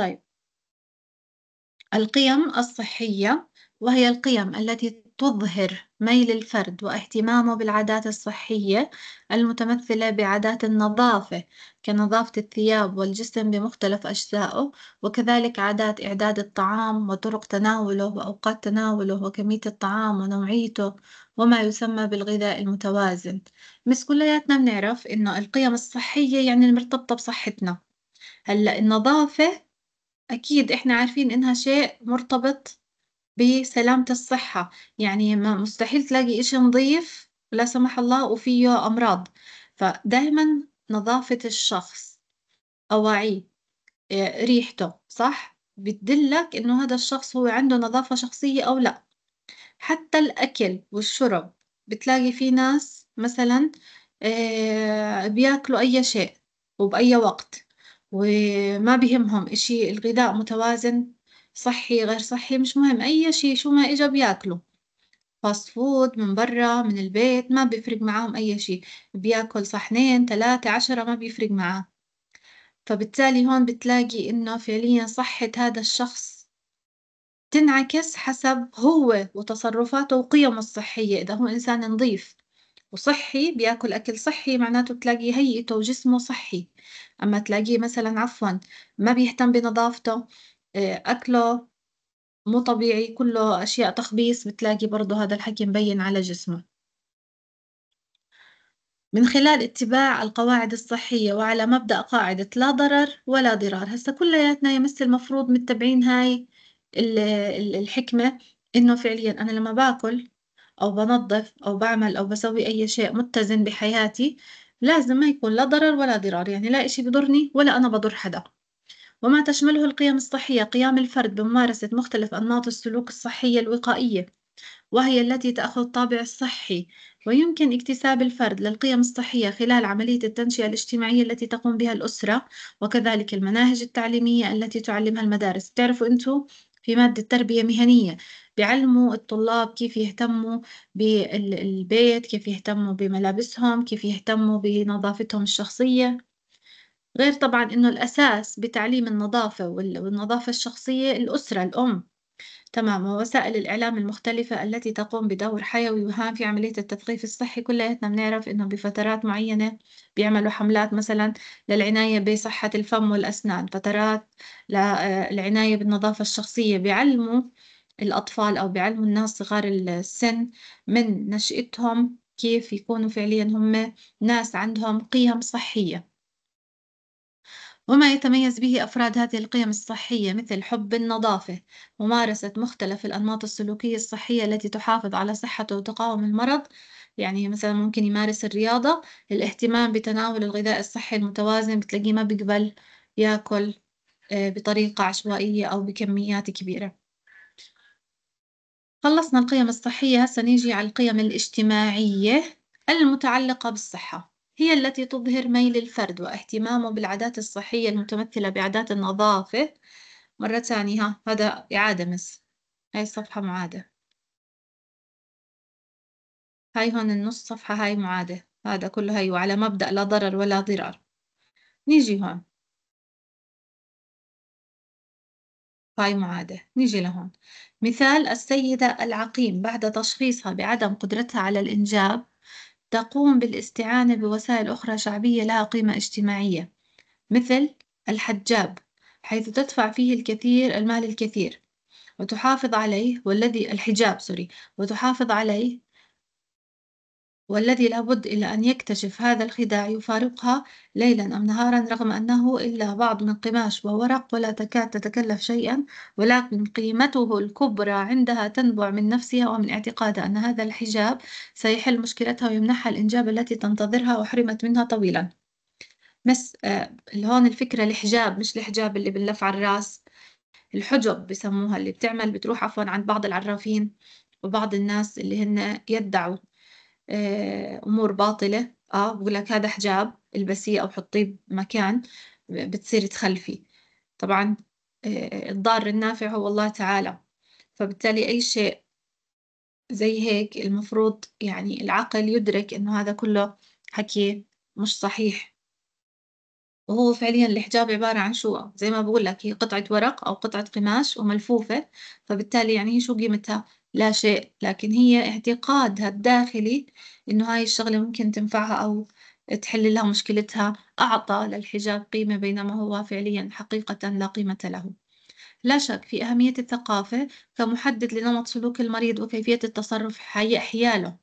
طيب القيم الصحية وهي القيم التي تظهر ميل الفرد واهتمامه بالعادات الصحية المتمثلة بعادات النظافة كنظافة الثياب والجسم بمختلف أجزائه وكذلك عادات إعداد الطعام وطرق تناوله وأوقات تناوله وكمية الطعام ونوعيته وما يسمى بالغذاء المتوازن بس كلياتنا بنعرف إنه القيم الصحية يعني المرتبطة بصحتنا هلأ النظافة أكيد إحنا عارفين إنها شيء مرتبط بسلامة الصحة يعني ما مستحيل تلاقي إشي نظيف لا سمح الله وفيه أمراض فدايما نظافة الشخص أواعيه آه، ريحته صح بتدلك إنه هذا الشخص هو عنده نظافة شخصية أو لأ حتى الأكل والشرب بتلاقي في ناس مثلا آه، بياكلوا أي شيء وبأي وقت وما بيهمهم إشي الغذاء متوازن صحي غير صحي مش مهم أي شي شو ما إجا بياكلوا فاست فود من برا من البيت ما بيفرق معاهم أي شي بياكل صحنين تلاتة عشرة ما بيفرق معاه فبالتالي هون بتلاقي إنه فعليا صحة هذا الشخص تنعكس حسب هو وتصرفاته وقيمه الصحية إذا هو إنسان نظيف وصحي بياكل أكل صحي معناته تلاقي هيئته وجسمه صحي أما تلاقيه مثلا عفوا ما بيهتم بنظافته آه، أكله مو طبيعي كله أشياء تخبيص بتلاقي برضه هذا الحكي مبين على جسمه من خلال اتباع القواعد الصحية وعلى مبدأ قاعدة لا ضرر ولا ضرار هسا كلياتنا يمس المفروض متبعين هاي الحكمة إنه فعليا أنا لما باكل أو بنظف أو بعمل أو بسوي أي شيء متزن بحياتي لازم ما يكون لا ضرر ولا ضرار يعني لا إشي بضرني ولا أنا بضر حدا وما تشمله القيم الصحية قيام الفرد بممارسة مختلف أنماط السلوك الصحية الوقائية وهي التي تأخذ الطابع الصحي ويمكن اكتساب الفرد للقيم الصحية خلال عملية التنشئة الاجتماعية التي تقوم بها الأسرة وكذلك المناهج التعليمية التي تعلمها المدارس بتعرفوا أنتم في مادة تربية مهنية بيعلموا الطلاب كيف يهتموا بالبيت كيف يهتموا بملابسهم كيف يهتموا بنظافتهم الشخصية غير طبعا إنه الأساس بتعليم النظافة والنظافة الشخصية الأسرة الأم تمام ووسائل الإعلام المختلفة التي تقوم بدور حيوي وهام في عملية التثقيف الصحي كلياتنا بنعرف إنه بفترات معينة بيعملوا حملات مثلا للعناية بصحة الفم والأسنان فترات للعناية آه، بالنظافة الشخصية بيعلموا الأطفال أو بيعلموا الناس صغار السن من نشأتهم كيف يكونوا فعليا هم ناس عندهم قيم صحية وما يتميز به أفراد هذه القيم الصحية مثل حب النظافة ممارسة مختلف الأنماط السلوكية الصحية التي تحافظ على صحته وتقاوم المرض يعني مثلا ممكن يمارس الرياضة الاهتمام بتناول الغذاء الصحي المتوازن بتلاقيه ما بيقبل ياكل آه، بطريقة عشوائية أو بكميات كبيرة خلصنا القيم الصحية هسا نيجي على القيم الاجتماعية المتعلقة بالصحة هي التي تظهر ميل الفرد واهتمامه بالعادات الصحية المتمثلة بعادات النظافة مرة تانية ها هذا إعادة مس هاي الصفحة معادة هاي هون النص صفحة هاي معادة هذا كله هاي وعلى مبدأ لا ضرر ولا ضرار نيجي هون هاي معادة نيجي لهون مثال السيدة العقيم بعد تشخيصها بعدم قدرتها على الإنجاب تقوم بالاستعانة بوسائل أخرى شعبية لها قيمة اجتماعية مثل الحجاب حيث تدفع فيه الكثير المال الكثير وتحافظ عليه والذي الحجاب سوري وتحافظ عليه والذي لابد إلا أن يكتشف هذا الخداع يفارقها ليلا أم نهارا رغم أنه إلا بعض من قماش وورق ولا تكاد تتكلف شيئا ولكن قيمته الكبرى عندها تنبع من نفسها ومن اعتقادها أن هذا الحجاب سيحل مشكلتها ويمنحها الإنجاب التي تنتظرها وحرمت منها طويلا مس آه هون الفكرة الحجاب مش الحجاب اللي بنلف على الراس الحجب بسموها اللي بتعمل بتروح عفوا عند بعض العرافين وبعض الناس اللي هن يدعوا آه، امور باطله اه بقول لك هذا حجاب البسيه او حطيه بمكان بتصيري تخلفي طبعا آه، الضار النافع هو الله تعالى فبالتالي اي شيء زي هيك المفروض يعني العقل يدرك انه هذا كله حكي مش صحيح وهو فعليا الحجاب عبارة عن شو زي ما بقول لك هي قطعة ورق أو قطعة قماش وملفوفة فبالتالي يعني شو قيمتها لا شيء لكن هي اعتقادها الداخلي إنه هاي الشغلة ممكن تنفعها أو تحل لها مشكلتها أعطى للحجاب قيمة بينما هو فعليا حقيقة لا قيمة له لا شك في أهمية الثقافة كمحدد لنمط سلوك المريض وكيفية التصرف حي حياله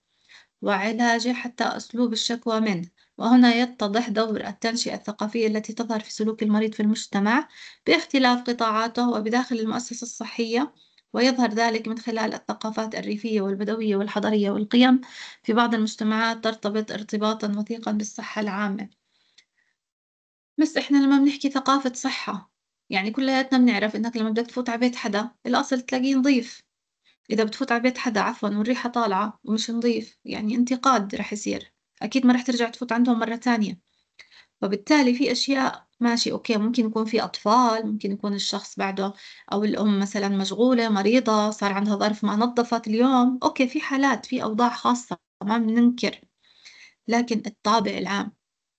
وعلاجه حتى أسلوب الشكوى منه وهنا يتضح دور التنشئة الثقافية التي تظهر في سلوك المريض في المجتمع باختلاف قطاعاته وبداخل المؤسسة الصحية ويظهر ذلك من خلال الثقافات الريفية والبدوية والحضرية والقيم في بعض المجتمعات ترتبط ارتباطا وثيقا بالصحة العامة بس إحنا لما بنحكي ثقافة صحة يعني كلياتنا بنعرف إنك لما بدك تفوت على بيت حدا الأصل تلاقيه نظيف إذا بتفوت على بيت حدا عفوا والريحة طالعة ومش نظيف يعني انتقاد رح يصير أكيد ما رح ترجع تفوت عندهم مرة تانية وبالتالي في أشياء ماشي أوكي ممكن يكون في أطفال ممكن يكون الشخص بعده أو الأم مثلا مشغولة مريضة صار عندها ظرف ما نظفت اليوم أوكي في حالات في أوضاع خاصة ما بننكر لكن الطابع العام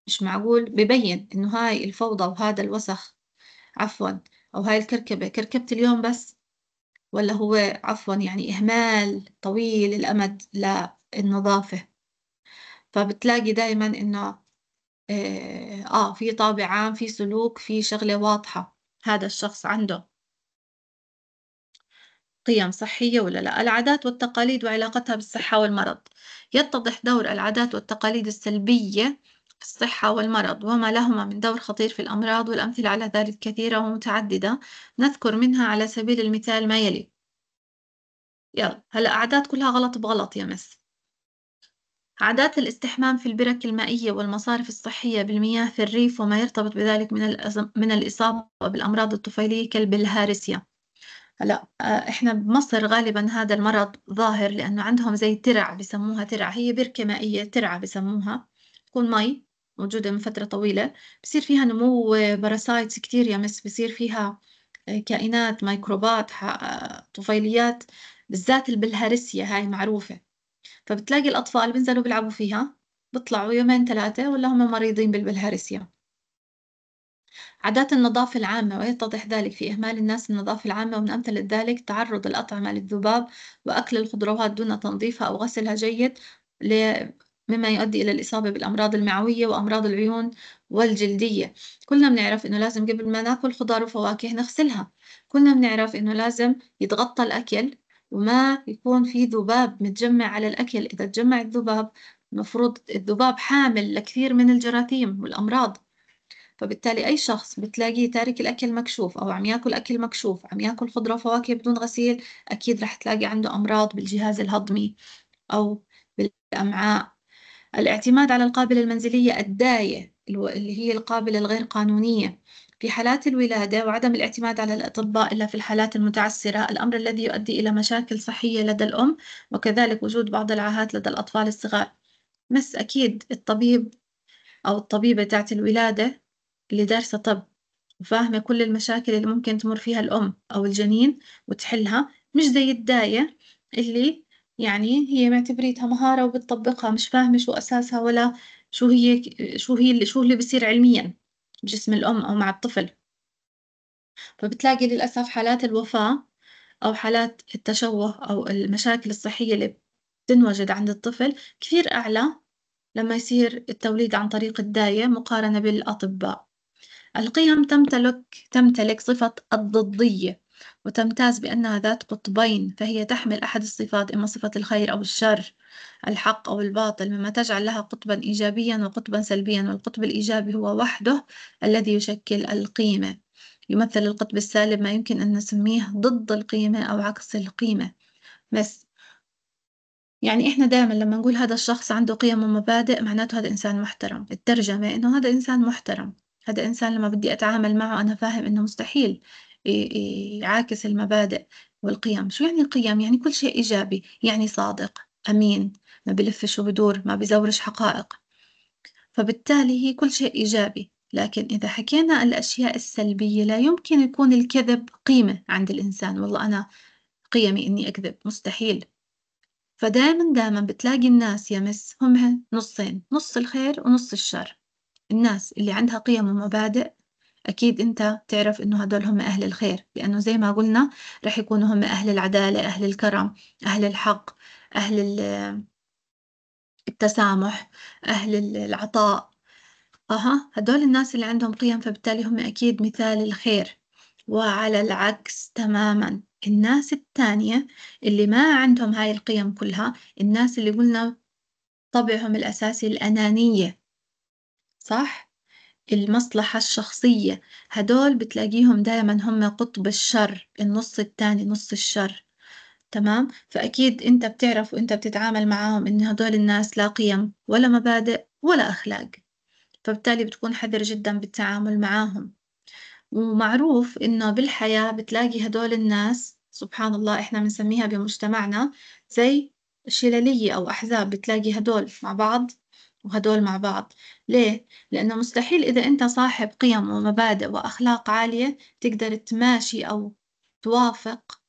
مش معقول ببين إنه هاي الفوضى وهذا الوسخ عفوا أو هاي الكركبة كركبت اليوم بس ولا هو عفوا يعني إهمال طويل الأمد للنظافة فبتلاقي دايما إنه آه،, آه في طابع عام في سلوك في شغلة واضحة هذا الشخص عنده قيم صحية ولا لا العادات والتقاليد وعلاقتها بالصحة والمرض يتضح دور العادات والتقاليد السلبية في الصحة والمرض وما لهما من دور خطير في الأمراض والأمثلة على ذلك كثيرة ومتعددة نذكر منها على سبيل المثال ما يلي يلا هلا عادات كلها غلط بغلط يا مس عادات الاستحمام في البرك المائية والمصارف الصحية بالمياه في الريف وما يرتبط بذلك من, من الإصابة بالأمراض الطفيلية كالبلهارسيا هلا آه، احنا بمصر غالبا هذا المرض ظاهر لأنه عندهم زي ترع بسموها ترع هي بركة مائية ترع بسموها تكون مي موجودة من فترة طويلة بصير فيها نمو باراسايتس كتير يا مس بصير فيها آه، كائنات ميكروبات آه، طفيليات بالذات البلهارسيا هاي معروفة فبتلاقي الأطفال بينزلوا بيلعبوا فيها بيطلعوا يومين ثلاثة ولا هم مريضين بالبلهارسيا عادات النظافة العامة ويتضح ذلك في إهمال الناس النظافة العامة ومن أمثلة ذلك تعرض الأطعمة للذباب وأكل الخضروات دون تنظيفها أو غسلها جيد مما يؤدي إلى الإصابة بالأمراض المعوية وأمراض العيون والجلدية كلنا بنعرف إنه لازم قبل ما ناكل خضار وفواكه نغسلها كلنا بنعرف إنه لازم يتغطى الأكل وما يكون في ذباب متجمع على الأكل إذا تجمع الذباب المفروض الذباب حامل لكثير من الجراثيم والأمراض فبالتالي أي شخص بتلاقيه تارك الأكل مكشوف أو عم ياكل أكل مكشوف عم ياكل خضرة فواكه بدون غسيل أكيد رح تلاقي عنده أمراض بالجهاز الهضمي أو بالأمعاء الاعتماد على القابلة المنزلية الداية اللي هي القابلة الغير قانونية في حالات الولادة وعدم الاعتماد على الأطباء إلا في الحالات المتعسرة الأمر الذي يؤدي إلى مشاكل صحية لدى الأم وكذلك وجود بعض العاهات لدى الأطفال الصغار بس أكيد الطبيب أو الطبيبة تاعت الولادة اللي دارسة طب وفاهمة كل المشاكل اللي ممكن تمر فيها الأم أو الجنين وتحلها مش زي الداية اللي يعني هي معتبريتها مهارة وبتطبقها مش فاهمة شو أساسها ولا شو هي شو هي شو اللي بصير علميا جسم الأم أو مع الطفل فبتلاقي للأسف حالات الوفاة أو حالات التشوه أو المشاكل الصحية اللي بتنوجد عند الطفل كثير أعلى لما يصير التوليد عن طريق الداية مقارنة بالأطباء القيم تمتلك تمتلك صفة الضدية وتمتاز بأنها ذات قطبين فهي تحمل أحد الصفات إما صفة الخير أو الشر الحق أو الباطل مما تجعل لها قطبا إيجابيا وقطبا سلبيا والقطب الإيجابي هو وحده الذي يشكل القيمة يمثل القطب السالب ما يمكن أن نسميه ضد القيمة أو عكس القيمة بس يعني إحنا دائما لما نقول هذا الشخص عنده قيم ومبادئ معناته هذا إنسان محترم الترجمة إنه هذا إنسان محترم هذا إنسان لما بدي أتعامل معه أنا فاهم إنه مستحيل يعاكس المبادئ والقيم شو يعني القيم يعني كل شيء إيجابي يعني صادق أمين ما بلفش وبدور ما بزورش حقائق فبالتالي هي كل شيء إيجابي لكن إذا حكينا الأشياء السلبية لا يمكن يكون الكذب قيمة عند الإنسان والله أنا قيمي إني أكذب مستحيل فدائما دائما بتلاقي الناس يمس هم نصين نص الخير ونص الشر الناس اللي عندها قيم ومبادئ أكيد أنت تعرف إنه هدول هم أهل الخير لأنه زي ما قلنا رح يكونوا هم أهل العدالة أهل الكرم أهل الحق أهل التسامح أهل العطاء أها هدول الناس اللي عندهم قيم فبالتالي هم أكيد مثال الخير وعلى العكس تماما الناس الثانية اللي ما عندهم هاي القيم كلها الناس اللي قلنا طبعهم الأساسي الأنانية صح؟ المصلحة الشخصية هدول بتلاقيهم دايما هم قطب الشر النص التاني نص الشر تمام؟ فأكيد انت بتعرف وانت بتتعامل معاهم ان هدول الناس لا قيم ولا مبادئ ولا أخلاق فبالتالي بتكون حذر جدا بالتعامل معاهم ومعروف انه بالحياة بتلاقي هدول الناس سبحان الله احنا بنسميها بمجتمعنا زي شلالية أو أحزاب بتلاقي هدول مع بعض وهدول مع بعض ليه؟ لأنه مستحيل إذا أنت صاحب قيم ومبادئ وأخلاق عالية تقدر تماشي أو توافق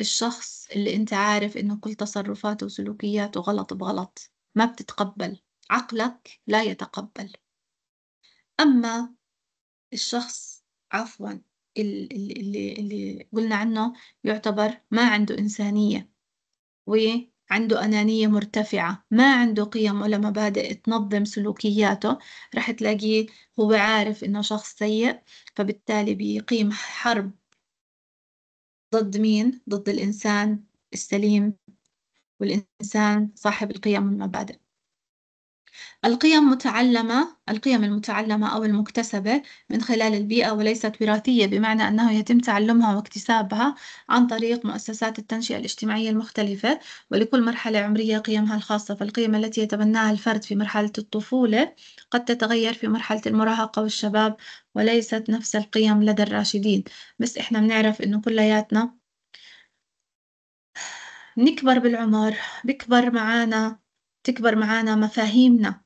الشخص اللي أنت عارف إنه كل تصرفاته وسلوكياته غلط بغلط ما بتتقبل عقلك لا يتقبل أما الشخص عفوا اللي, اللي قلنا عنه يعتبر ما عنده إنسانية عنده أنانية مرتفعة ما عنده قيم ولا مبادئ تنظم سلوكياته رح تلاقيه هو عارف إنه شخص سيء فبالتالي بيقيم حرب ضد مين؟ ضد الإنسان السليم والإنسان صاحب القيم والمبادئ القيم متعلمة القيم المتعلمة أو المكتسبة من خلال البيئة وليست وراثية بمعنى أنه يتم تعلمها واكتسابها عن طريق مؤسسات التنشئة الاجتماعية المختلفة ولكل مرحلة عمرية قيمها الخاصة فالقيم التي يتبناها الفرد في مرحلة الطفولة قد تتغير في مرحلة المراهقة والشباب وليست نفس القيم لدى الراشدين بس إحنا بنعرف إنه كلياتنا نكبر بالعمر بكبر معانا تكبر معانا مفاهيمنا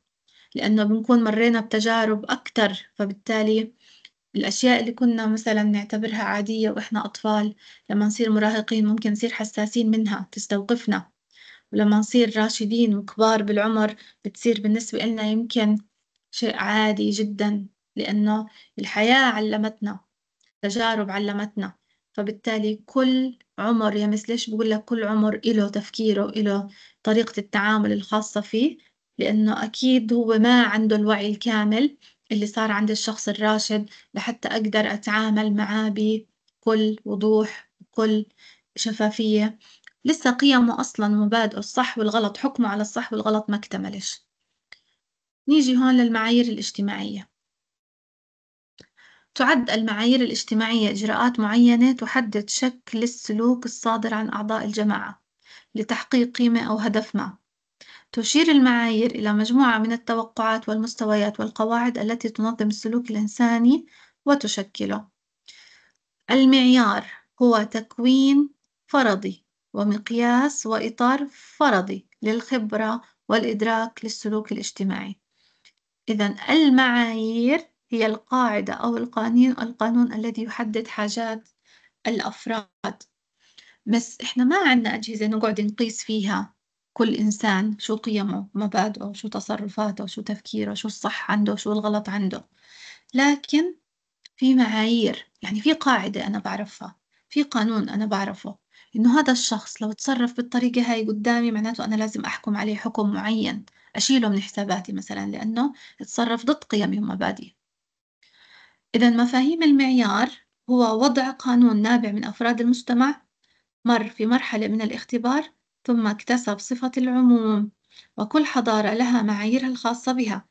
لأنه بنكون مرينا بتجارب أكتر فبالتالي الأشياء اللي كنا مثلا نعتبرها عادية وإحنا أطفال لما نصير مراهقين ممكن نصير حساسين منها تستوقفنا ولما نصير راشدين وكبار بالعمر بتصير بالنسبة لنا يمكن شيء عادي جدا لأنه الحياة علمتنا تجارب علمتنا فبالتالي كل عمر يا يعني مس ليش بقول لك كل عمر إله تفكيره إله طريقة التعامل الخاصة فيه لأنه أكيد هو ما عنده الوعي الكامل اللي صار عند الشخص الراشد لحتى أقدر أتعامل معاه بكل وضوح وكل شفافية لسه قيمه أصلا مبادئه الصح والغلط حكمه على الصح والغلط ما اكتملش نيجي هون للمعايير الاجتماعية تعد المعايير الاجتماعية إجراءات معينة تحدد شكل السلوك الصادر عن أعضاء الجماعة لتحقيق قيمة أو هدف ما. تشير المعايير إلى مجموعة من التوقعات والمستويات والقواعد التي تنظم السلوك الإنساني وتشكله. المعيار هو تكوين فرضي ومقياس وإطار فرضي للخبرة والإدراك للسلوك الاجتماعي. إذا المعايير هي القاعدة أو القانين القانون الذي يحدد حاجات الأفراد بس إحنا ما عندنا أجهزة نقعد نقيس فيها كل إنسان شو قيمه مبادئه شو تصرفاته شو تفكيره شو الصح عنده شو الغلط عنده لكن في معايير يعني في قاعدة أنا بعرفها في قانون أنا بعرفه إنه هذا الشخص لو تصرف بالطريقة هاي قدامي معناته أنا لازم أحكم عليه حكم معين أشيله من حساباتي مثلا لأنه تصرف ضد قيمي ومبادئي إذا مفاهيم المعيار هو وضع قانون نابع من أفراد المجتمع مر في مرحلة من الاختبار ثم اكتسب صفة العموم وكل حضارة لها معاييرها الخاصة بها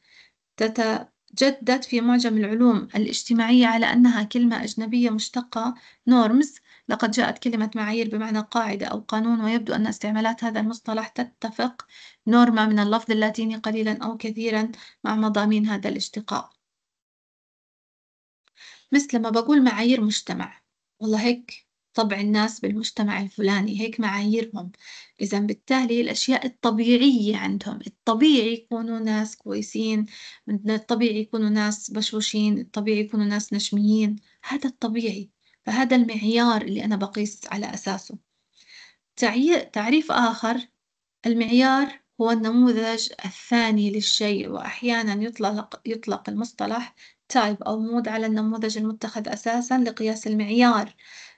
تتجدد في معجم العلوم الاجتماعية على أنها كلمة أجنبية مشتقة نورمز لقد جاءت كلمة معايير بمعنى قاعدة أو قانون ويبدو أن استعمالات هذا المصطلح تتفق نورما من اللفظ اللاتيني قليلا أو كثيرا مع مضامين هذا الاشتقاق مثل ما بقول معايير مجتمع والله هيك طبع الناس بالمجتمع الفلاني هيك معاييرهم إذا بالتالي الأشياء الطبيعية عندهم الطبيعي يكونوا ناس كويسين الطبيعي يكونوا ناس بشوشين الطبيعي يكونوا ناس نشميين هذا الطبيعي فهذا المعيار اللي أنا بقيس على أساسه تعريف آخر المعيار هو النموذج الثاني للشيء وأحيانا يطلق, يطلق المصطلح تايب أو مود على النموذج المتخذ أساسا لقياس المعيار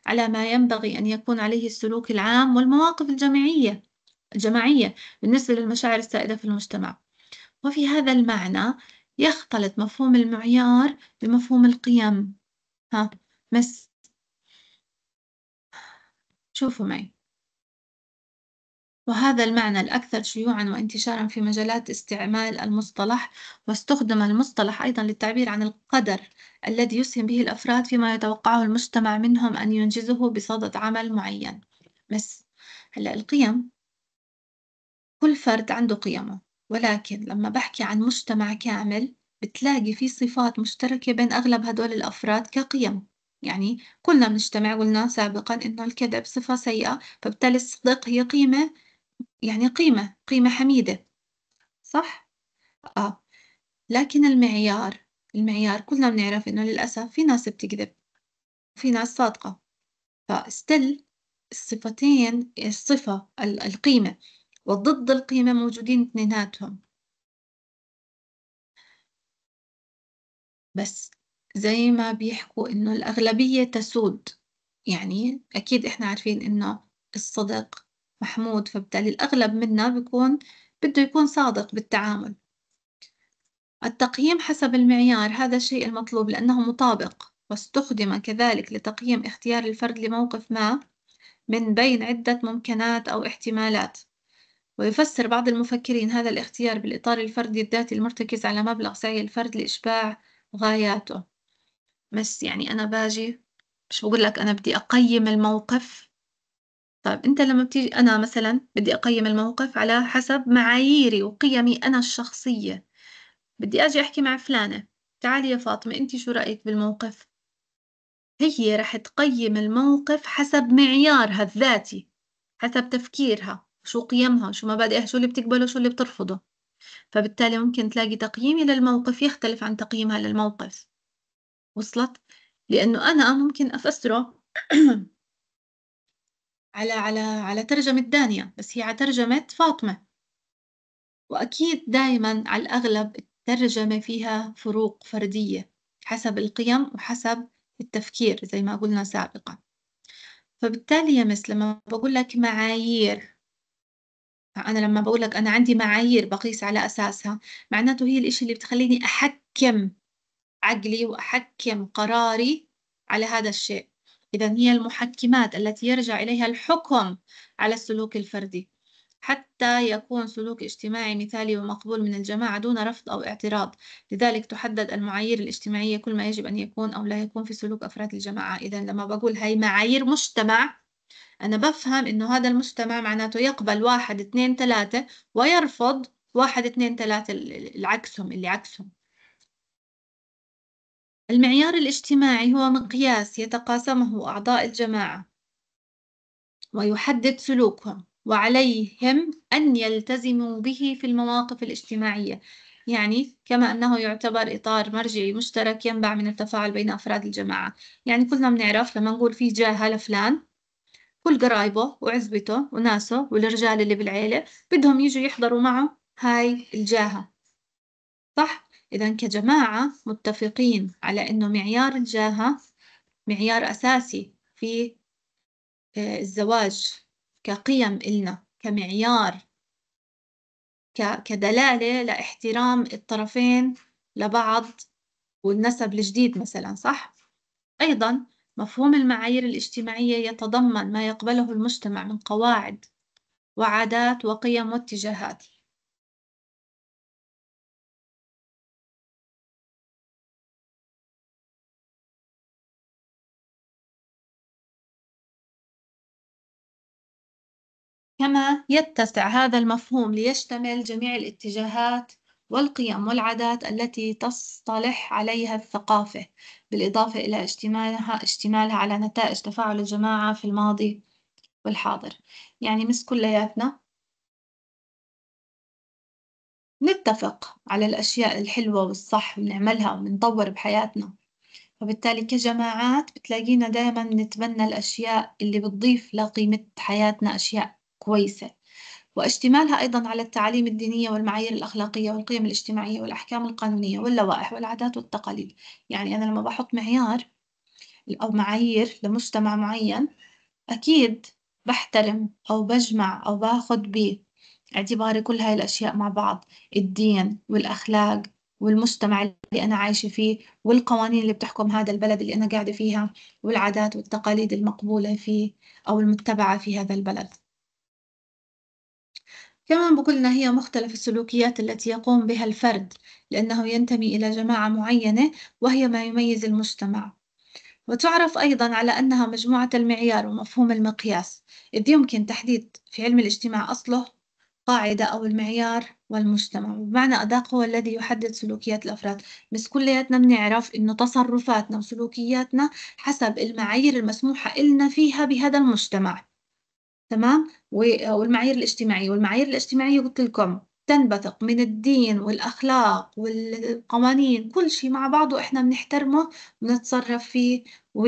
على ما ينبغي أن يكون عليه السلوك العام والمواقف الجماعية الجماعية بالنسبة للمشاعر السائدة في المجتمع وفي هذا المعنى يختلط مفهوم المعيار بمفهوم القيم ها مس شوفوا معي وهذا المعنى الأكثر شيوعًا وانتشارًا في مجالات استعمال المصطلح، واستخدم المصطلح أيضًا للتعبير عن القدر الذي يسهم به الأفراد فيما يتوقعه المجتمع منهم أن ينجزه بصدد عمل معين، بس هلأ القيم كل فرد عنده قيمه، ولكن لما بحكي عن مجتمع كامل بتلاقي في صفات مشتركة بين أغلب هدول الأفراد كقيم، يعني كلنا بنجتمع قلنا سابقًا إنه الكذب صفة سيئة، فبالتالي الصدق هي قيمة يعني قيمة قيمة حميدة صح؟ آه لكن المعيار المعيار كلنا بنعرف إنه للأسف في ناس بتكذب وفي ناس صادقة فاستل الصفتين الصفة القيمة وضد القيمة موجودين اثنيناتهم بس زي ما بيحكوا إنه الأغلبية تسود يعني أكيد إحنا عارفين إنه الصدق محمود فبالتالي الأغلب منا بيكون بده يكون صادق بالتعامل التقييم حسب المعيار هذا الشيء المطلوب لأنه مطابق واستخدم كذلك لتقييم اختيار الفرد لموقف ما من بين عدة ممكنات أو احتمالات ويفسر بعض المفكرين هذا الاختيار بالإطار الفردي الذاتي المرتكز على مبلغ سعي الفرد لإشباع غاياته بس يعني أنا باجي مش بقول لك أنا بدي أقيم الموقف طيب أنت لما بتيجي أنا مثلًا بدي أقيّم الموقف على حسب معاييري وقيمي أنا الشخصية، بدي آجي أحكي مع فلانة تعالي يا فاطمة أنتِ شو رأيِك بالموقف؟ هي رح تقيّم الموقف حسب معيارها الذاتي، حسب تفكيرها، شو قيمها، شو مبادئها، شو اللي بتقبله، شو اللي بترفضه، فبالتالي ممكن تلاقي تقييمي للموقف يختلف عن تقييمها للموقف، وصلت؟ لإنه أنا ممكن أفسره على على على ترجمة دانية بس هي على ترجمة فاطمة وأكيد دائما على الأغلب الترجمة فيها فروق فردية حسب القيم وحسب التفكير زي ما قلنا سابقا فبالتالي يا مس لما بقول لك معايير أنا لما بقول لك أنا عندي معايير بقيس على أساسها معناته هي الإشي اللي بتخليني أحكم عقلي وأحكم قراري على هذا الشيء إذا هي المحكمات التي يرجع إليها الحكم على السلوك الفردي حتى يكون سلوك اجتماعي مثالي ومقبول من الجماعة دون رفض أو اعتراض لذلك تحدد المعايير الاجتماعية كل ما يجب أن يكون أو لا يكون في سلوك أفراد الجماعة إذا لما بقول هاي معايير مجتمع أنا بفهم إنه هذا المجتمع معناته يقبل واحد اثنين ثلاثة ويرفض واحد اثنين ثلاثة العكسهم اللي عكسهم المعيار الاجتماعي هو مقياس يتقاسمه أعضاء الجماعة ويحدد سلوكهم وعليهم أن يلتزموا به في المواقف الاجتماعية يعني كما أنه يعتبر إطار مرجعي مشترك ينبع من التفاعل بين أفراد الجماعة يعني كلنا بنعرف لما نقول في جاهة لفلان كل قرايبه وعزبته وناسه والرجال اللي بالعيلة بدهم يجوا يحضروا معه هاي الجاهة صح؟ إذا كجماعة متفقين على أنه معيار الجاهة معيار أساسي في آه، الزواج كقيم إلنا كمعيار كدلالة لاحترام الطرفين لبعض والنسب الجديد مثلا صح؟ أيضا مفهوم المعايير الاجتماعية يتضمن ما يقبله المجتمع من قواعد وعادات وقيم واتجاهات كما يتسع هذا المفهوم ليشتمل جميع الاتجاهات والقيم والعادات التي تصطلح عليها الثقافة بالإضافة إلى اشتمالها, اشتمالها على نتائج تفاعل الجماعة في الماضي والحاضر يعني مش كلياتنا نتفق على الأشياء الحلوة والصح ونعملها ونطور بحياتنا فبالتالي كجماعات بتلاقينا دايما نتبنى الأشياء اللي بتضيف لقيمة حياتنا أشياء كويسة واشتمالها أيضا على التعاليم الدينية والمعايير الأخلاقية والقيم الاجتماعية والأحكام القانونية واللوائح والعادات والتقاليد يعني أنا لما بحط معيار أو معايير لمجتمع معين أكيد بحترم أو بجمع أو باخد باعتباري كل هاي الأشياء مع بعض الدين والأخلاق والمجتمع اللي أنا عايشة فيه والقوانين اللي بتحكم هذا البلد اللي أنا قاعدة فيها والعادات والتقاليد المقبولة فيه أو المتبعة في هذا البلد كمان بقولنا هي مختلف السلوكيات التي يقوم بها الفرد لأنه ينتمي إلى جماعة معينة وهي ما يميز المجتمع وتعرف أيضا على أنها مجموعة المعيار ومفهوم المقياس إذ يمكن تحديد في علم الاجتماع أصله قاعدة أو المعيار والمجتمع بمعنى أداق هو الذي يحدد سلوكيات الأفراد بس كلياتنا بنعرف إنه تصرفاتنا وسلوكياتنا حسب المعايير المسموحة إلنا فيها بهذا المجتمع تمام والمعايير الاجتماعية والمعايير الاجتماعية قلت لكم تنبثق من الدين والأخلاق والقوانين كل شيء مع بعضه إحنا بنحترمه بنتصرف فيه و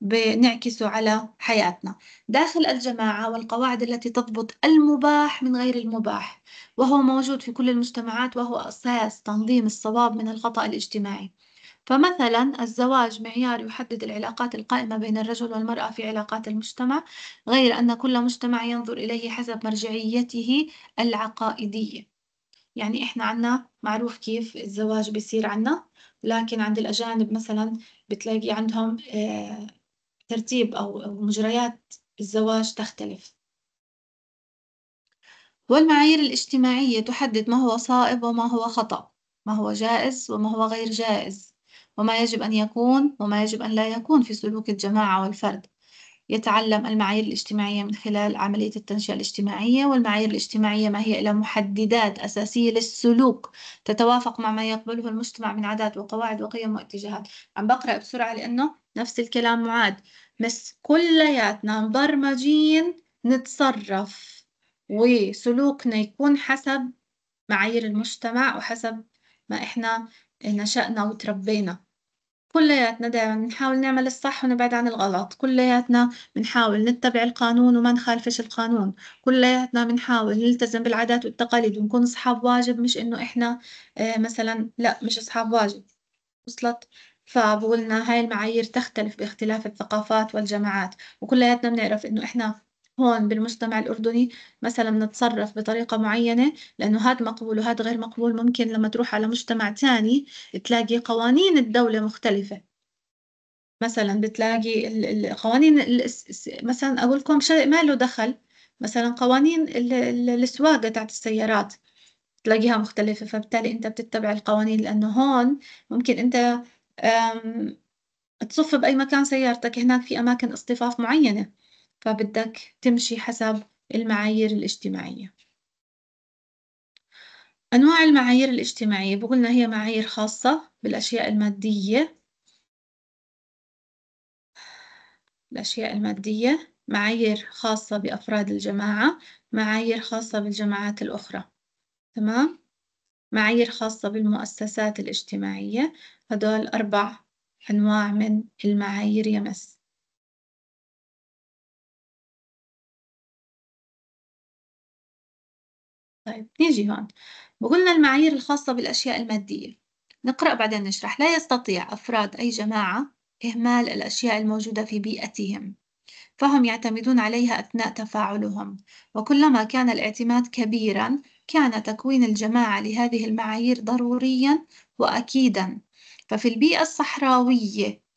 بنعكسه على حياتنا داخل الجماعة والقواعد التي تضبط المباح من غير المباح وهو موجود في كل المجتمعات وهو أساس تنظيم الصواب من الخطأ الاجتماعي فمثلا الزواج معيار يحدد العلاقات القائمة بين الرجل والمرأة في علاقات المجتمع غير أن كل مجتمع ينظر إليه حسب مرجعيته العقائدية يعني إحنا عنا معروف كيف الزواج بيصير عنا لكن عند الأجانب مثلا بتلاقي عندهم آه، ترتيب أو مجريات الزواج تختلف والمعايير الاجتماعية تحدد ما هو صائب وما هو خطأ ما هو جائز وما هو غير جائز وما يجب أن يكون وما يجب أن لا يكون في سلوك الجماعة والفرد يتعلم المعايير الاجتماعية من خلال عملية التنشئة الاجتماعية والمعايير الاجتماعية ما هي إلى محددات أساسية للسلوك تتوافق مع ما يقبله المجتمع من عادات وقواعد وقيم واتجاهات عم بقرأ بسرعة لأنه نفس الكلام معاد بس كلياتنا مبرمجين نتصرف وسلوكنا يكون حسب معايير المجتمع وحسب ما إحنا نشأنا وتربينا كلياتنا دائما بنحاول نعمل الصح ونبعد عن الغلط كلياتنا بنحاول نتبع القانون وما نخالفش القانون كلياتنا بنحاول نلتزم بالعادات والتقاليد ونكون أصحاب واجب مش إنه إحنا آه، مثلا لا مش أصحاب واجب وصلت فبقولنا هاي المعايير تختلف باختلاف الثقافات والجماعات وكلياتنا بنعرف إنه إحنا هون بالمجتمع الأردني مثلا نتصرف بطريقة معينة لأنه هاد مقبول وهاد غير مقبول ممكن لما تروح على مجتمع تاني تلاقي قوانين الدولة مختلفة مثلا بتلاقي القوانين مثلا أقول لكم شيء ما له دخل مثلا قوانين السواقة تاعت السيارات تلاقيها مختلفة فبالتالي أنت بتتبع القوانين لأنه هون ممكن أنت تصف بأي مكان سيارتك هناك في أماكن اصطفاف معينة فبدك تمشي حسب المعايير الاجتماعية أنواع المعايير الاجتماعية بقولنا هي معايير خاصة بالأشياء المادية الأشياء المادية معايير خاصة بأفراد الجماعة معايير خاصة بالجماعات الأخرى تمام معايير خاصة بالمؤسسات الاجتماعية هدول أربع أنواع من المعايير يمس طيب نيجي هون بقولنا المعايير الخاصة بالأشياء المادية نقرأ بعدين نشرح لا يستطيع أفراد أي جماعة إهمال الأشياء الموجودة في بيئتهم فهم يعتمدون عليها أثناء تفاعلهم وكلما كان الاعتماد كبيرا كان تكوين الجماعة لهذه المعايير ضروريا وأكيدا ففي البيئة الصحراوية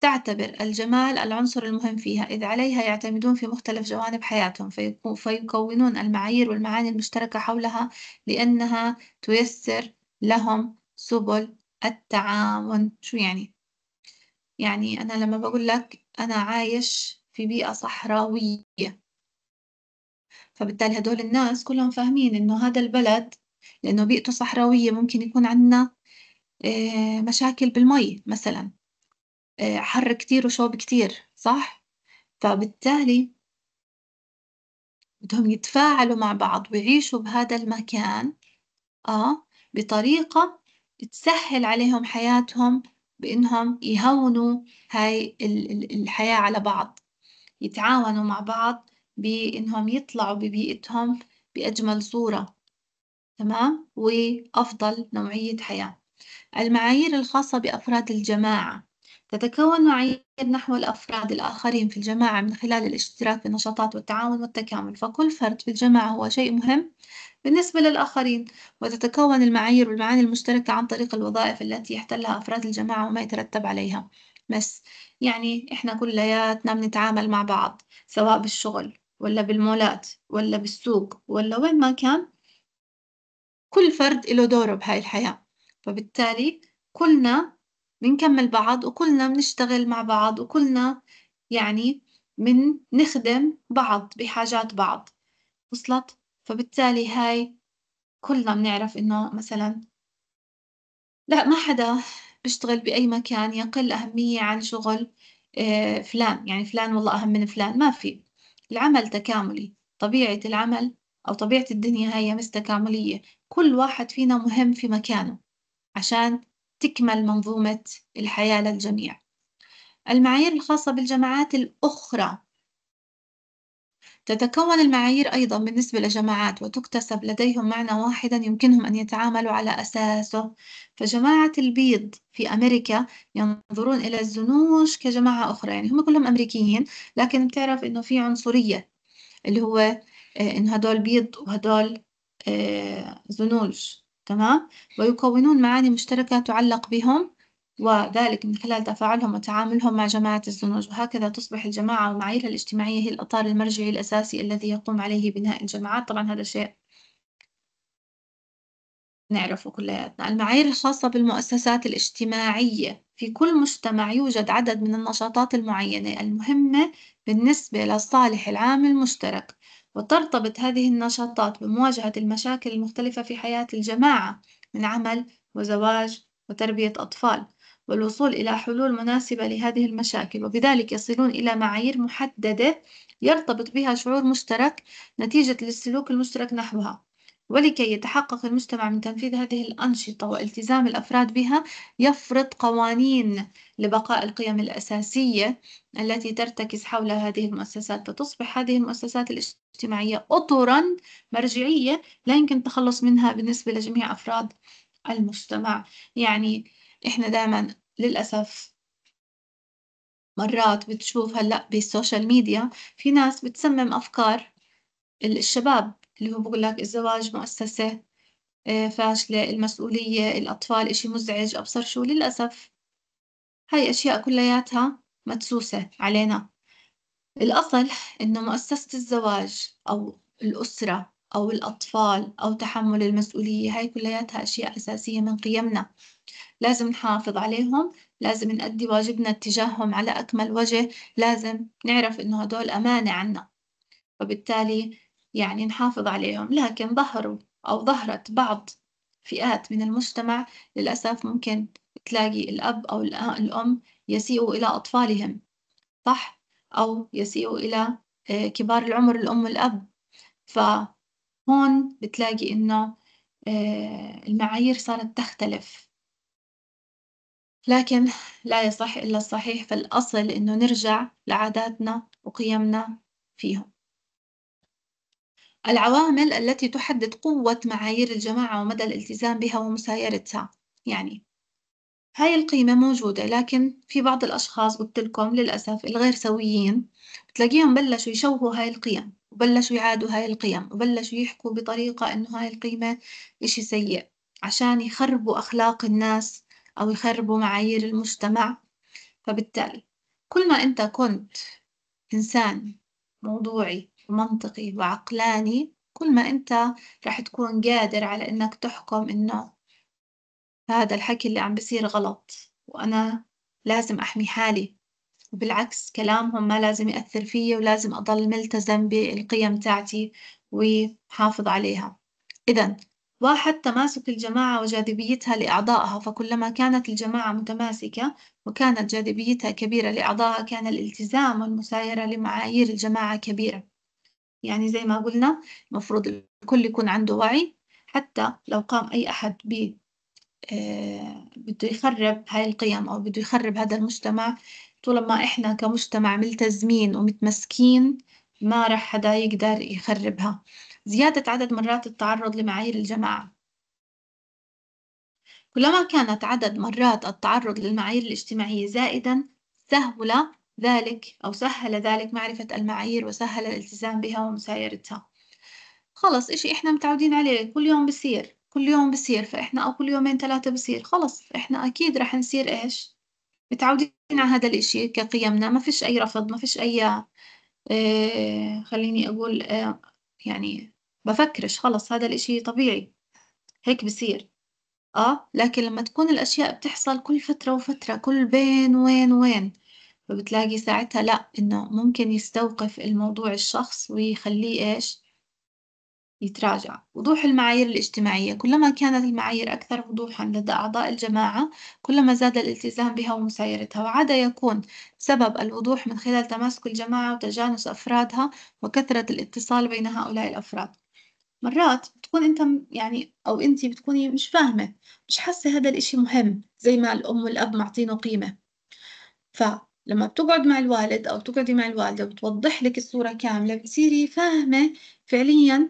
تعتبر الجمال العنصر المهم فيها، إذ عليها يعتمدون في مختلف جوانب حياتهم، فيكو فيكونون المعايير والمعاني المشتركة حولها لأنها تيسر لهم سبل التعاون، شو يعني؟ يعني أنا لما بقول لك أنا عايش في بيئة صحراوية، فبالتالي هدول الناس كلهم فاهمين إنه هذا البلد لأنه بيئته صحراوية ممكن يكون عنا آه، مشاكل بالمي مثلًا. آه، حر كتير وشوب كتير صح؟ فبالتالي بدهم يتفاعلوا مع بعض ويعيشوا بهذا المكان آه بطريقة تسهل عليهم حياتهم بإنهم يهونوا هاي الحياة على بعض يتعاونوا مع بعض بإنهم يطلعوا ببيئتهم بأجمل صورة تمام وأفضل نوعية حياة المعايير الخاصة بأفراد الجماعة تتكون معايير نحو الأفراد الآخرين في الجماعة من خلال الاشتراك في النشاطات والتعاون والتكامل فكل فرد في الجماعة هو شيء مهم بالنسبة للآخرين وتتكون المعايير والمعاني المشتركة عن طريق الوظائف التي يحتلها أفراد الجماعة وما يترتب عليها بس يعني إحنا كلياتنا بنتعامل مع بعض سواء بالشغل ولا بالمولات ولا بالسوق ولا وين ما كان كل فرد له دوره بهاي الحياة فبالتالي كلنا بنكمل بعض وكلنا بنشتغل مع بعض وكلنا يعني من نخدم بعض بحاجات بعض وصلت فبالتالي هاي كلنا بنعرف انه مثلا لا ما حدا بيشتغل بأي مكان يقل أهمية عن شغل آه، فلان يعني فلان والله أهم من فلان ما في العمل تكاملي طبيعة العمل أو طبيعة الدنيا هي مستكاملية تكاملية كل واحد فينا مهم في مكانه عشان تكمل منظومة الحياة للجميع المعايير الخاصة بالجماعات الأخرى تتكون المعايير أيضا بالنسبة لجماعات وتكتسب لديهم معنى واحدا يمكنهم أن يتعاملوا على أساسه فجماعة البيض في أمريكا ينظرون إلى الزنوج كجماعة أخرى يعني هم كلهم أمريكيين لكن بتعرف إنه في عنصرية اللي هو آه، إن هدول بيض وهدول آه، زنوج تمام ويكونون معاني مشتركة تعلق بهم وذلك من خلال تفاعلهم وتعاملهم مع جماعة الزنوج وهكذا تصبح الجماعة ومعاييرها الاجتماعية هي الإطار المرجعي الأساسي الذي يقوم عليه بناء الجماعات طبعا هذا شيء نعرفه كلياتنا المعايير الخاصة بالمؤسسات الاجتماعية في كل مجتمع يوجد عدد من النشاطات المعينة المهمة بالنسبة للصالح العام المشترك وترتبط هذه النشاطات بمواجهة المشاكل المختلفة في حياة الجماعة من عمل وزواج وتربية أطفال والوصول إلى حلول مناسبة لهذه المشاكل وبذلك يصلون إلى معايير محددة يرتبط بها شعور مشترك نتيجة للسلوك المشترك نحوها ولكي يتحقق المجتمع من تنفيذ هذه الأنشطة والتزام الأفراد بها يفرض قوانين لبقاء القيم الأساسية التي ترتكز حول هذه المؤسسات فتصبح هذه المؤسسات الاجتماعية أطرا مرجعية لا يمكن التخلص منها بالنسبة لجميع أفراد المجتمع يعني إحنا دائما للأسف مرات بتشوف هلأ بالسوشيال ميديا في ناس بتسمم أفكار الشباب اللي هو بقول لك الزواج مؤسسة آه، فاشلة المسؤولية الأطفال إشي مزعج أبصر شو للأسف هاي أشياء كلياتها مدسوسة علينا الأصل إنه مؤسسة الزواج أو الأسرة أو الأطفال أو تحمل المسؤولية هاي كلياتها أشياء أساسية من قيمنا لازم نحافظ عليهم لازم نأدي واجبنا تجاههم على أكمل وجه لازم نعرف إنه هدول أمانة عنا وبالتالي يعني نحافظ عليهم لكن ظهروا أو ظهرت بعض فئات من المجتمع للأسف ممكن تلاقي الأب أو الأم يسيئوا إلى أطفالهم صح أو يسيئوا إلى آه، كبار العمر الأم والأب فهون بتلاقي إنه آه، المعايير صارت تختلف لكن لا يصح إلا الصحيح فالأصل إنه نرجع لعاداتنا وقيمنا فيهم العوامل التي تحدد قوة معايير الجماعة ومدى الالتزام بها ومسايرتها يعني هاي القيمة موجودة لكن في بعض الأشخاص قلت لكم للأسف الغير سويين بتلاقيهم بلشوا يشوهوا هاي القيم وبلشوا يعادوا هاي القيم وبلشوا يحكوا بطريقة إنه هاي القيمة إشي سيء عشان يخربوا أخلاق الناس أو يخربوا معايير المجتمع فبالتالي كل ما أنت كنت إنسان موضوعي منطقي وعقلاني كل ما أنت راح تكون قادر على إنك تحكم إنه هذا الحكي اللي عم بصير غلط وأنا لازم أحمي حالي وبالعكس كلامهم ما لازم يأثر فيي ولازم أضل ملتزم بالقيم تاعتي وحافظ عليها إذا واحد تماسك الجماعة وجاذبيتها لأعضائها فكلما كانت الجماعة متماسكة وكانت جاذبيتها كبيرة لأعضائها كان الالتزام والمسايرة لمعايير الجماعة كبيرة يعني زي ما قلنا المفروض الكل يكون عنده وعي حتى لو قام أي أحد ب آه، بده يخرب هاي القيم أو بده يخرب هذا المجتمع طول ما إحنا كمجتمع ملتزمين ومتمسكين ما رح حدا يقدر يخربها زيادة عدد مرات التعرض لمعايير الجماعة كلما كانت عدد مرات التعرض للمعايير الاجتماعية زائدا سهولة ذلك أو سهل ذلك معرفة المعايير وسهل الالتزام بها ومسايرتها خلص إشي إحنا متعودين عليه كل يوم بصير كل يوم بصير فإحنا أو كل يومين ثلاثة بصير خلص إحنا أكيد رح نصير إيش متعودين على هذا الإشي كقيمنا ما فيش أي رفض ما فيش أي آه خليني أقول آه يعني بفكرش خلص هذا الإشي طبيعي هيك بصير آه لكن لما تكون الأشياء بتحصل كل فترة وفترة كل بين وين وين فبتلاقي ساعتها لأ إنه ممكن يستوقف الموضوع الشخص ويخليه إيش يتراجع وضوح المعايير الاجتماعية كلما كانت المعايير أكثر وضوحا لدى أعضاء الجماعة كلما زاد الالتزام بها ومسايرتها وعادة يكون سبب الوضوح من خلال تماسك الجماعة وتجانس أفرادها وكثرة الاتصال بين هؤلاء الأفراد مرات بتكون أنت يعني أو أنت بتكوني مش فاهمة مش حاسة هذا الإشي مهم زي ما الأم والأب معطينه قيمة ف لما بتقعد مع الوالد أو تقعدي مع الوالدة بتوضح لك الصورة كاملة بتصيري فاهمة فعليا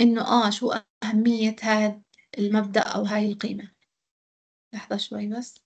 إنه آه شو أهمية هاد المبدأ أو هاي القيمة لحظة شوي بس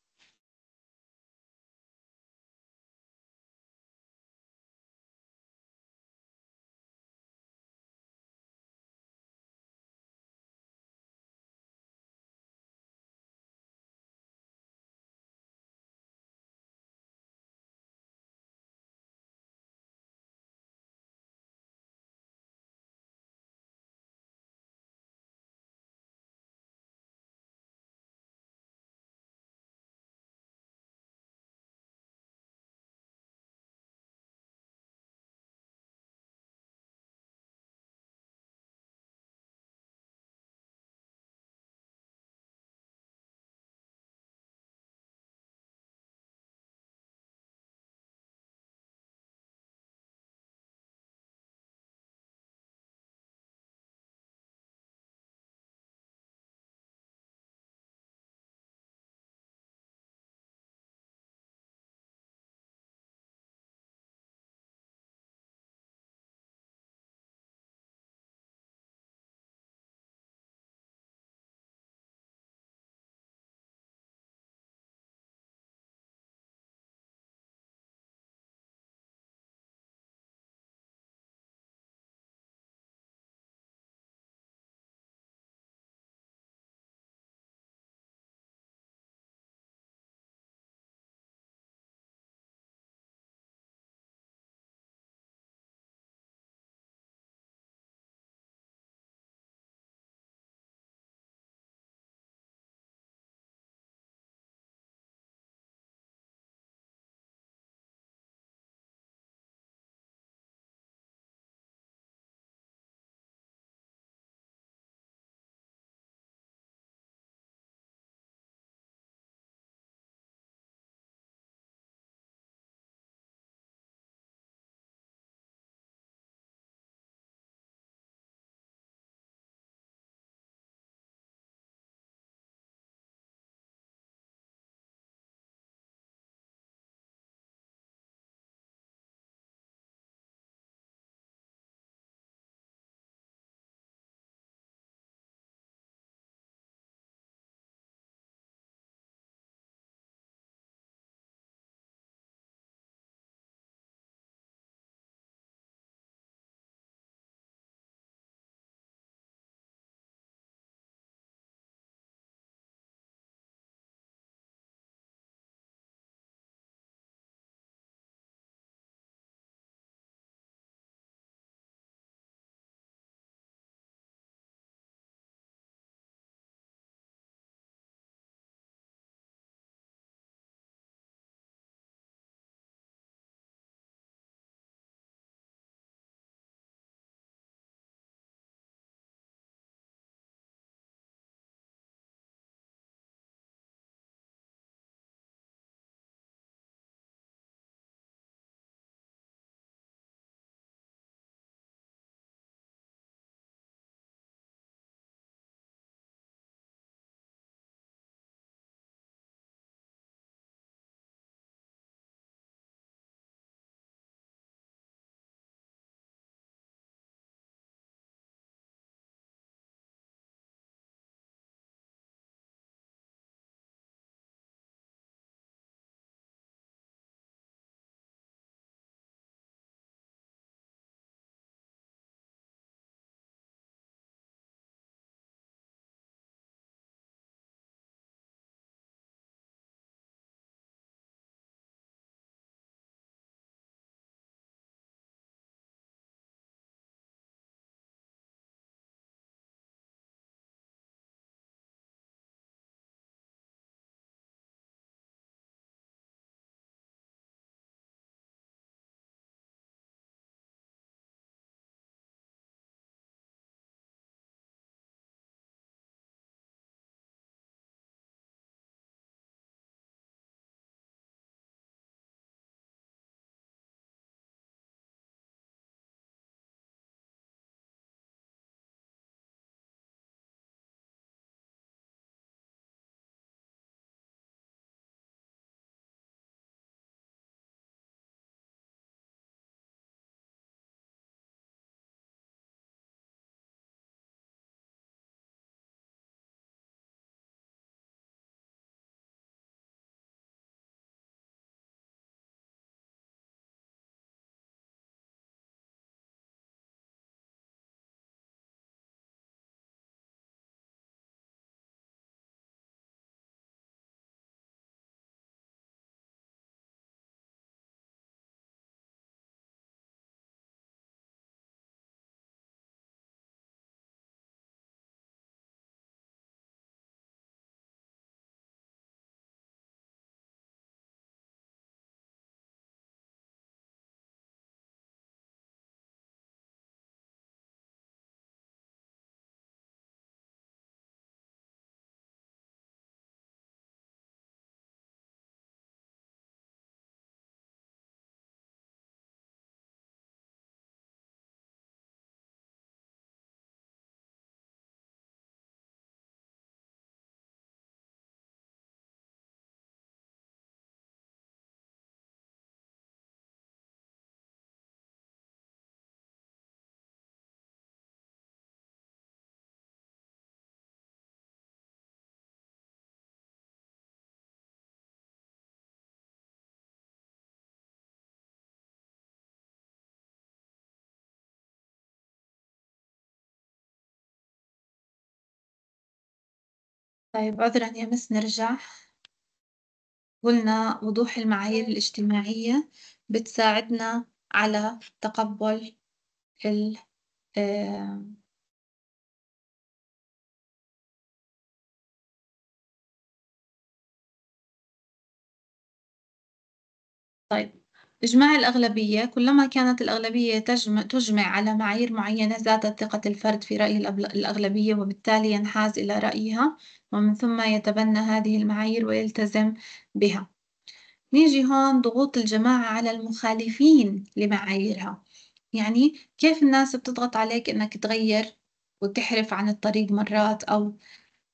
طيب عذرا يا مس نرجع قلنا وضوح المعايير الاجتماعية بتساعدنا على تقبل ال آه، طيب إجماع الأغلبية كلما كانت الأغلبية تجمع, تجمع على معايير معينة زادت ثقة الفرد في رأي الأغلبية وبالتالي ينحاز إلى رأيها ومن ثم يتبنى هذه المعايير ويلتزم بها نيجي هون ضغوط الجماعة على المخالفين لمعاييرها يعني كيف الناس بتضغط عليك إنك تغير وتحرف عن الطريق مرات أو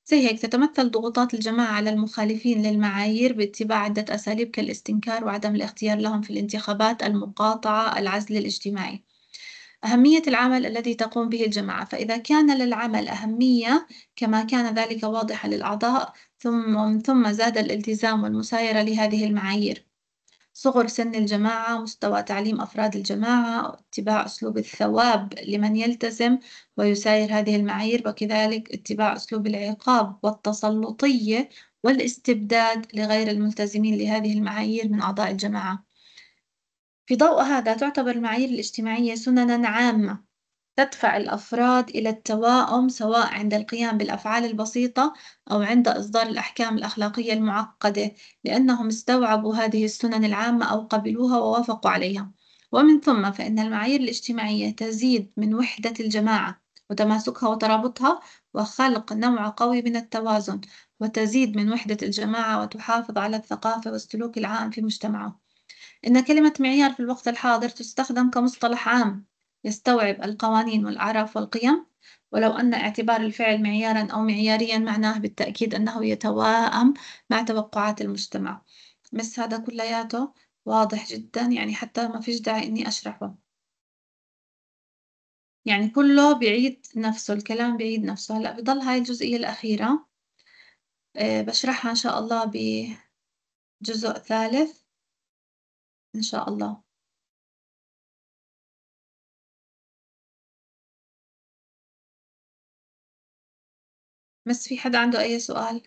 زي هيك تتمثل ضغوطات الجماعة على المخالفين للمعايير باتباع عدة أساليب كالاستنكار وعدم الاختيار لهم في الانتخابات، المقاطعة، العزل الاجتماعي. أهمية العمل الذي تقوم به الجماعة، فإذا كان للعمل أهمية كما كان ذلك واضحًا للأعضاء، ثم ثم زاد الالتزام والمسايرة لهذه المعايير. صغر سن الجماعة مستوى تعليم أفراد الجماعة اتباع أسلوب الثواب لمن يلتزم ويساير هذه المعايير وكذلك اتباع أسلوب العقاب والتسلطية والاستبداد لغير الملتزمين لهذه المعايير من أعضاء الجماعة في ضوء هذا تعتبر المعايير الاجتماعية سننا عامة تدفع الأفراد إلى التواؤم سواء عند القيام بالأفعال البسيطة أو عند إصدار الأحكام الأخلاقية المعقدة لأنهم استوعبوا هذه السنن العامة أو قبلوها ووافقوا عليها ومن ثم فإن المعايير الاجتماعية تزيد من وحدة الجماعة وتماسكها وترابطها وخلق نوع قوي من التوازن وتزيد من وحدة الجماعة وتحافظ على الثقافة والسلوك العام في مجتمعه إن كلمة معيار في الوقت الحاضر تستخدم كمصطلح عام يستوعب القوانين والأعراف والقيم ولو أن اعتبار الفعل معيارا أو معياريا معناه بالتأكيد أنه يتواءم مع توقعات المجتمع مس هذا كلياته واضح جدا يعني حتى ما فيش داعي إني أشرحه يعني كله بعيد نفسه الكلام بعيد نفسه هلأ بضل هاي الجزئية الأخيرة آه، بشرحها إن شاء الله بجزء ثالث إن شاء الله بس في حدا عنده أي سؤال؟